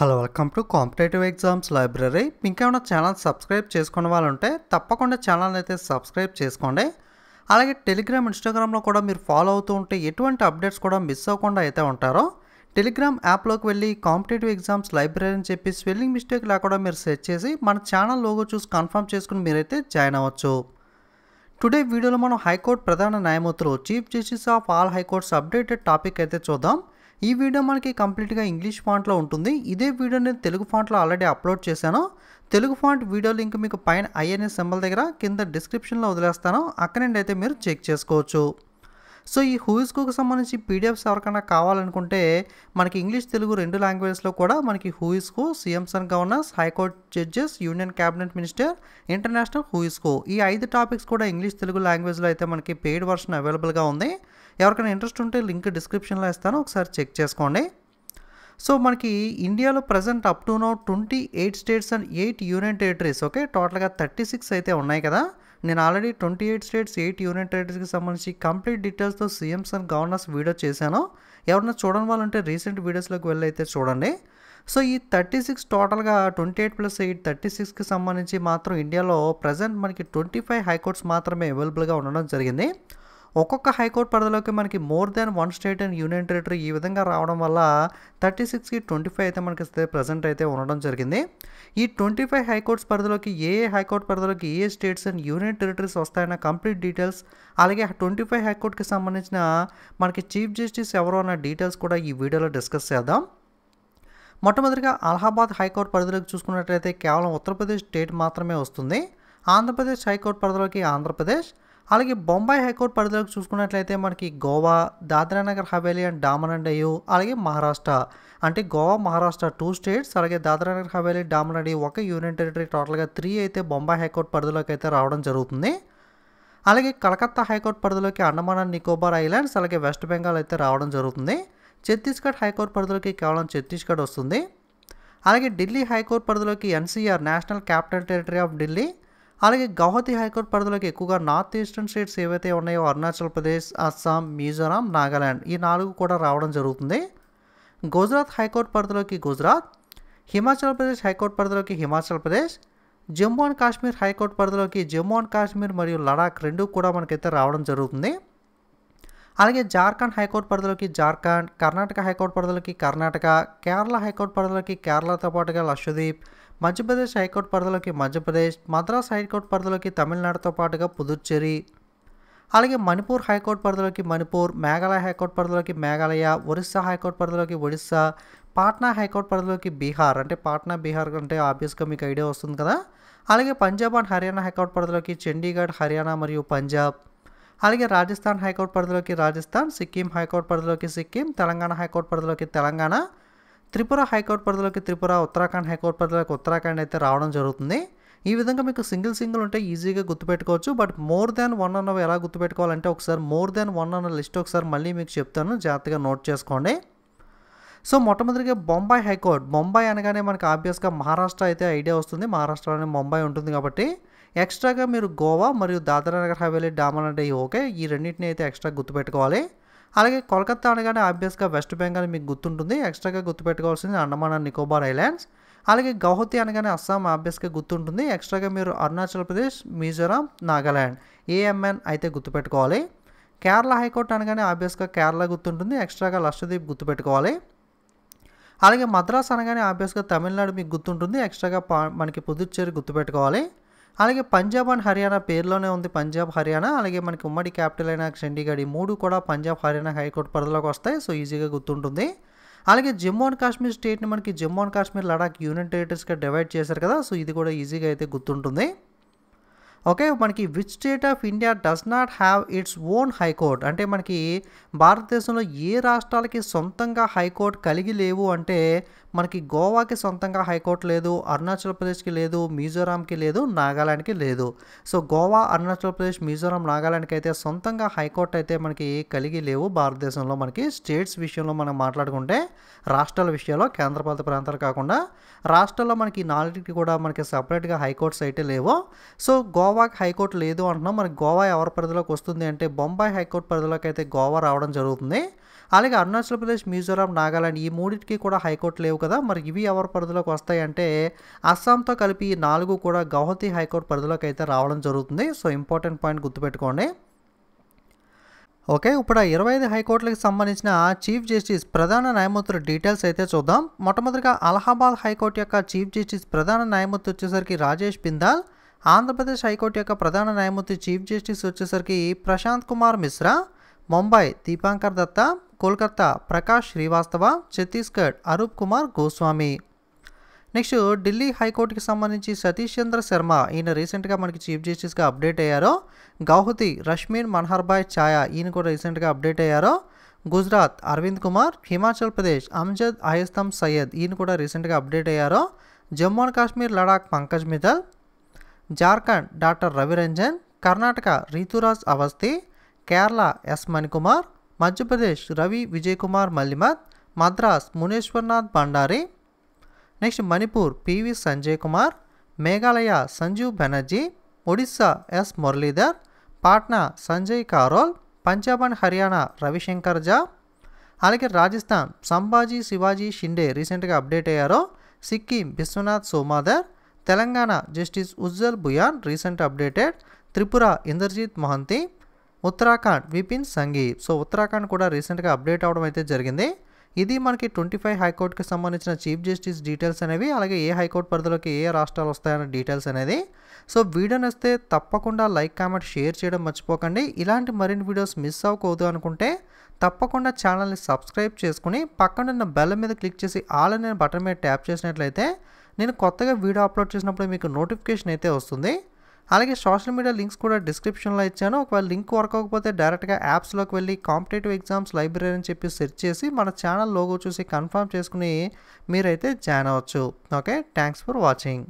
Hello welcome to competitive exams library ఇంకేమైనా channel subscribe చేసుకున్న వాళ్ళు ఉంటే తప్పకుండా ఛానల్ అయితే సబ్స్క్రైబ్ చేసుకోండి అలాగే టెలిగ్రామ్ ఇన్స్టాగ్రామ్లో కూడా మీరు ఫాలో అవుతూ ఉంటే ఎటువంటి అప్డేట్స్ కూడా మిస్ అవ్వకుండా అయితే ఉంటారో టెలిగ్రామ్ యాప్లోకి వెళ్ళి కాంపిటేటివ్ ఎగ్జామ్స్ లైబ్రరీ అని చెప్పి స్పెల్లింగ్ మిస్టేక్ లేకుండా మీరు సెర్చ్ చేసి మన ఛానల్ లోగో చూసి కన్ఫర్మ్ చేసుకుని మీరైతే జాయిన్ అవ్వచ్చు టుడే వీడియోలో మనం హైకోర్టు ప్రధాన న్యాయమూర్తులు chief justice of all high courts updated topic అయితే చూద్దాం ఈ వీడియో మనకి కంప్లీట్గా ఇంగ్లీష్ ఫాంట్లో ఉంటుంది ఇదే వీడియో నేను తెలుగు ఫాంట్లో ఆల్రెడీ అప్లోడ్ చేశాను తెలుగు ఫాంట్ వీడియో లింక్ మీకు పైన ఐఎన్ఎస్ సింబల్ దగ్గర కింద డిస్క్రిప్షన్లో వదిలేస్తాను అక్కడ నుండి అయితే మీరు చెక్ చేసుకోవచ్చు సో ఈ హూయిస్కోకు సంబంధించి పీడిఎఫ్స్ ఎవరికైనా కావాలనుకుంటే మనకి ఇంగ్లీష్ తెలుగు రెండు లాంగ్వేజ్లో కూడా మనకి హూయిస్కో CMs and governors high court judges union cabinet minister international హూయిస్కో ఈ ఐదు టాపిక్స్ కూడా ఇంగ్లీష్ తెలుగు లాంగ్వేజ్లో అయితే మనకి పెయిడ్ వర్షన్ అవైలబుల్గా ఉంది ఎవరికైనా ఇంట్రెస్ట్ ఉంటే లింక్ డిస్క్రిప్షన్లో ఇస్తాను ఒకసారి చెక్ చేసుకోండి సో మనకి ఇండియాలో present up to now twenty eight states and eight union territories okay టోటల్గా థర్టీ సిక్స్ అయితే ఉన్నాయి కదా నేను already twenty eight states eight union టెరిటరీస్కి సంబంధించి కంప్లీట్ డీటెయిల్స్తో సీఎంస్ అండ్ గవర్నర్స్ వీడియో చేశాను ఎవరన్నా చూడని వాళ్ళంటే రీసెంట్ వీడియోస్లోకి వెళ్ళైతే చూడండి సో ఈ థర్టీ సిక్స్ టోటల్గా twenty eight plus eight thirty సిక్స్కి సంబంధించి మాత్రం ఇండియాలో ప్రజెంట్ మనకి ట్వంటీ ఫైవ్ హైకోర్ట్స్ మాత్రమే అవైలబుల్గా ఉండడం జరిగింది ఒక్కొక్క హైకోర్టు పరిధిలోకి మనకి more than one state and union territory ఈ విధంగా రావడం వల్ల థర్టీ సిక్స్కి ట్వంటీ ఫైవ్ అయితే మనకి ప్రజెంట్ అయితే ఉండడం జరిగింది ఈ ట్వంటీ ఫైవ్ హైకోర్ట్స్ పరిధిలోకి ఏ ఏ హైకోర్టు పరిధిలోకి ఏ స్టేట్స్ అండ్ యూనియన్ టెరిటరీస్ వస్తాయన్న కంప్లీట్ డీటెయిల్స్ అలాగే ట్వంటీ ఫైవ్ హైకోర్టుకి సంబంధించిన మనకి చీఫ్ జస్టిస్ ఎవరో అన్న డీటెయిల్స్ కూడా ఈ వీడియోలో డిస్కస్ చేద్దాం మొట్టమొదటిగా అలహాబాద్ హైకోర్టు పరిధిలోకి చూసుకున్నట్లయితే కేవలం ఉత్తరప్రదేశ్ స్టేట్ మాత్రమే వస్తుంది ఆంధ్రప్రదేశ్ హైకోర్టు పరిధిలోకి ఆంధ్రప్రదేశ్ అలాగే బొంబాయి హైకోర్టు పరిధిలోకి చూసుకున్నట్లయితే మనకి గోవా నగర్ హవేలీ అండ్ డామన్ అండ్ డయ్యూ అలాగే మహారాష్ట్ర అంటే గోవా మహారాష్ట్ర టూ స్టేట్స్ అలాగే నగర్ హవేలీ డామన్ అండ్ ఒక యూనియన్ టెరిటరీ టోటల్గా త్రీ అయితే బొంబాయి హైకోర్టు పరిధిలోకి అయితే రావడం జరుగుతుంది అలాగే కలకత్తా హైకోర్టు పరిధిలోకి అండమాన్ అండ్ నికోబార్ ఐలాండ్స్ అలాగే వెస్ట్ బెంగాల్ అయితే రావడం జరుగుతుంది ఛత్తీస్గఢ్ హైకోర్టు పరిధిలోకి కేవలం ఛత్తీస్గఢ్ వస్తుంది అలాగే ఢిల్లీ హైకోర్టు పరిధిలోకి NCR national capital territory of Delhi అలాగే గౌహతి హైకోర్టు పరిధిలోకి ఎక్కువగా నార్త్ ఈస్టర్న్ స్టేట్స్ ఏవైతే ఉన్నాయో అరుణాచల్ ప్రదేశ్ అస్సాం మిజోరాం నాగాలాండ్ ఈ నాలుగు కూడా రావడం జరుగుతుంది గుజరాత్ హైకోర్టు పరిధిలోకి గుజరాత్ హిమాచల్ ప్రదేశ్ హైకోర్టు పరిధిలోకి హిమాచల్ ప్రదేశ్ జమ్మూ అండ్ కాశ్మీర్ హైకోర్టు పరిధిలోకి జమ్మూ అండ్ కాశ్మీర్ మరియు లడాక్ రెండు కూడా మనకైతే రావడం జరుగుతుంది అలాగే జార్ఖండ్ హైకోర్టు పరిధిలోకి జార్ఖండ్ కర్ణాటక హైకోర్టు పరిధిలోకి కర్ణాటక కేరళ హైకోర్టు పరిధిలోకి కేరళతో పాటుగా లక్షద్వీప్ మధ్యప్రదేశ్ హైకోర్టు పరిధిలోకి మధ్యప్రదేశ్ మద్రాస్ హైకోర్టు పరిధిలోకి తమిళనాడుతో పాటుగా పుదుచ్చేరి అలాగే మణిపూర్ హైకోర్టు పరిధిలోకి మణిపూర్ మేఘాలయ హైకోర్టు పరిధిలోకి మేఘాలయ ఒరిస్సా హైకోర్టు పరిధిలోకి ఒడిస్సా పాట్నా హైకోర్టు పరిధిలోకి బీహార్ అంటే పాట్నా బీహార్ అంటే ఆబ్వియస్గా మీకు ఐడియా వస్తుంది కదా అలాగే పంజాబ్ అండ్ హర్యానా హైకోర్టు పరిధిలోకి చండీగఢ్ హర్యానా మరియు పంజాబ్ అలాగే రాజస్థాన్ హైకోర్టు పరిధిలోకి రాజస్థాన్ సిక్కిం హైకోర్టు పరిధిలోకి సిక్కిం తెలంగాణ హైకోర్టు పరిధిలోకి తెలంగాణ త్రిపుర హైకోర్టు పరిధిలోకి త్రిపుర ఉత్తరాఖండ్ హైకోర్టు పరిధిలోకి ఉత్తరాఖండ్ అయితే రావడం జరుగుతుంది ఈ విధంగా మీకు సింగిల్ సింగిల్ ఉంటే ఈజీగా గుర్తుపెట్టుకోవచ్చు బట్ మోర్ దాన్ వన్ అన్న ఎలా గుర్తుపెట్టుకోవాలంటే ఒకసారి మోర్ దాన్ వన్ అన్న లిస్ట్ ఒకసారి మళ్ళీ మీకు చెప్తాను జాగ్రత్తగా నోట్ చేసుకోండి సో మొట్టమొదటిగా బొంబాయి హైకోర్టు బొంబాయి అనగానే మనకు ఆబ్వియస్గా మహారాష్ట్ర అయితే ఐడియా వస్తుంది మహారాష్ట్రలోనే బొంబాయి ఉంటుంది కాబట్టి ఎక్స్ట్రాగా మీరు గోవా మరియు దాదరా నగర్ హవేలీ డామన్ అంటే ఓకే ఈ రెండింటిని అయితే ఎక్స్ట్రా గుర్తుపెట్టుకోవాలి అలాగే కోల్కత్తా అనగానే ఆబ్వియస్గా వెస్ట్ బెంగాల్ మీకు గుర్తుంటుంది ఎక్స్ట్రాగా గుర్తుపెట్టుకోవాల్సింది అండమాన్ అండ్ నికోబార్ ఐలాండ్స్ అలాగే గౌహతి అనగానే అస్సాం ఆబ్వియస్గా గుర్తుంటుంది ఎక్స్ట్రాగా మీరు అరుణాచల్ ప్రదేశ్ మిజోరాం నాగాల్యాండ్ ఏఎంఎన్ అయితే గుర్తుపెట్టుకోవాలి కేరళ హైకోర్టు అనగానే ఆబ్వియస్గా కేరళ గుర్తుంటుంది ఎక్స్ట్రాగా లక్షద్వీప్ గుర్తుపెట్టుకోవాలి అలాగే మద్రాస్ అనగానే ఆబ్వియస్గా తమిళనాడు మీకు గుర్తుంటుంది ఎక్స్ట్రాగా మనకి పుదుచ్చేరి గుర్తుపెట్టుకోవాలి అలాగే పంజాబ్ అండ్ హర్యానా పేరులోనే ఉంది పంజాబ్ హర్యానా అలాగే మనకి ఉమ్మడి క్యాపిటల్ అయిన చండీగఢ్ ఈ మూడు కూడా పంజాబ్ హర్యానా హైకోర్టు పరిధిలోకి వస్తాయి సో ఈజీగా గుర్తుంటుంది అలాగే జమ్మూ అండ్ కాశ్మీర్ స్టేట్ని మనకి జమ్మూ అండ్ కాశ్మీర్ లడాక్ యూనియన్ టెరిటరీస్గా డివైడ్ చేశారు కదా సో ఇది కూడా ఈజీగా అయితే గుర్తుంటుంది ఓకే మనకి which state of India does not have its own high court అంటే మనకి భారతదేశంలో ఏ రాష్ట్రాలకి సొంతంగా హైకోర్టు కలిగి లేవు అంటే మనకి గోవాకి సొంతంగా హైకోర్టు లేదు అరుణాచల్ ప్రదేశ్కి లేదు మిజోరాంకి లేదు నాగాలాండ్కి లేదు సో గోవా అరుణాచల్ ప్రదేశ్ మిజోరాం నాగాలాండ్కి అయితే సొంతంగా హైకోర్టు అయితే మనకి కలిగి లేవు భారతదేశంలో మనకి స్టేట్స్ విషయంలో మనం మాట్లాడుకుంటే రాష్ట్రాల విషయంలో కేంద్రపాలిత ప్రాంతాలు కాకుండా రాష్ట్రాల్లో మనకి నాలుగింటికి కూడా మనకి సపరేట్గా హైకోర్ట్స్ అయితే లేవు సో గోవాకి హైకోర్టు లేదు అంటున్నాం మనకి గోవా ఎవరి పరిధిలోకి వస్తుంది అంటే బొంబాయి హైకోర్టు పరిధిలోకి అయితే గోవా రావడం జరుగుతుంది అలాగే అరుణాచల్ ప్రదేశ్ మిజోరాం నాగాలాండ్ ఈ మూడింటికి కూడా హైకోర్టు లేవు లేవు కదా మరి ఇవి ఎవరి పరిధిలోకి వస్తాయంటే అస్సాంతో కలిపి నాలుగు కూడా గౌహతి హైకోర్టు పరిధిలోకి అయితే రావడం జరుగుతుంది సో ఇంపార్టెంట్ పాయింట్ గుర్తుపెట్టుకోండి ఓకే ఇప్పుడు ఇరవై ఐదు హైకోర్టులకు సంబంధించిన చీఫ్ జస్టిస్ ప్రధాన న్యాయమూర్తుల డీటెయిల్స్ అయితే చూద్దాం మొట్టమొదటిగా అలహాబాద్ హైకోర్టు యొక్క చీఫ్ జస్టిస్ ప్రధాన న్యాయమూర్తి వచ్చేసరికి రాజేష్ బిందాల్ ఆంధ్రప్రదేశ్ హైకోర్టు యొక్క ప్రధాన న్యాయమూర్తి చీఫ్ జస్టిస్ వచ్చేసరికి ప్రశాంత్ కుమార్ మిశ్రా ముంబై దీపాంకర్ దత్త కోల్కత్తా ప్రకాష్ శ్రీవాస్తవ ఛత్తీస్గఢ్ అరూప్ కుమార్ గోస్వామి నెక్స్ట్ ఢిల్లీ హైకోర్టుకి సంబంధించి సతీష్ చంద్ర శర్మ ఈయన రీసెంట్గా మనకి చీఫ్ జస్టిస్గా అప్డేట్ అయ్యారో గౌహతి రష్మీన్ మన్హర్బాయ్ ఛాయా ఈయన కూడా రీసెంట్గా అప్డేట్ అయ్యారో గుజరాత్ అరవింద్ కుమార్ హిమాచల్ ప్రదేశ్ అమ్జద్ అహిస్తం సయ్యద్ ఈయన కూడా రీసెంట్గా అప్డేట్ అయ్యారో Jammu and Kashmir Ladakh Pankaj Mithal Jharkhand doctor Ravi Ranjan Karnataka Rituraj Awasthi Kerala S. Manikumar, Madhya Pradesh Ravi Vijaykumar Mallimath, Madras Muneshwarnath Bandari, next Manipur P. V. Sanjay Kumar, Meghalaya Sanju Banerjee, Odisha S. Muralidhar, Patna Sanjay Karol, Punjab and Haryana Ravi Shankar Jha, అలాగే రాజస్థాన్ సంభాజీ శివాజీ షిండే రీసెంట్గా update అయ్యారో Sikkim Vishwanath Somaddar Telangana justice Ujjal Bhuyan recent updated Tripura Inderjit Mahanti Uttarakhand Vipin Sanghi so Uttarakhand కూడా రీసెంట్గా update అవడం అయితే జరిగింది ఇది మనకి ట్వంటీ ఫైవ్ హైకోర్టుకి సంబంధించిన చీఫ్ జస్టిస్ డీటెయిల్స్ అనేవి అలాగే ఏ హైకోర్టు పరిధిలోకి ఏ రాష్ట్రాలు వస్తాయన్న డీటెయిల్స్ అనేది సో వీడియోని వస్తే తప్పకుండా లైక్ కామెంట్ షేర్ చేయడం మర్చిపోకండి ఇలాంటి మరిన్ని వీడియోస్ మిస్ అవ్వకూడదు అనుకుంటే తప్పకుండా ఛానల్ని సబ్స్క్రైబ్ చేసుకుని పక్కనున్న బెల్ మీద క్లిక్ చేసి ఆల్ అనే బటన్ మీద ట్యాప్ చేసినట్లయితే నేను కొత్తగా వీడియో అప్లోడ్ చేసినప్పుడు మీకు నోటిఫికేషన్ అయితే వస్తుంది అలాగే సోషల్ మీడియా లింక్స్ కూడా డిస్క్రిప్షన్లో ఇచ్చాను ఒకవేళ లింక్ వర్క్ అవ్వకపోతే డైరెక్ట్గా యాప్స్లోకి వెళ్ళి కాంపిటేటివ్ ఎగ్జామ్స్ లైబ్రరీ అని చెప్పి సెర్చ్ చేసి మన ఛానల్ లోగో చూసి కన్ఫర్మ్ చేసుకుని మీరైతే జాయిన్ అవ్వచ్చు ఓకే థ్యాంక్స్ ఫర్ వాచింగ్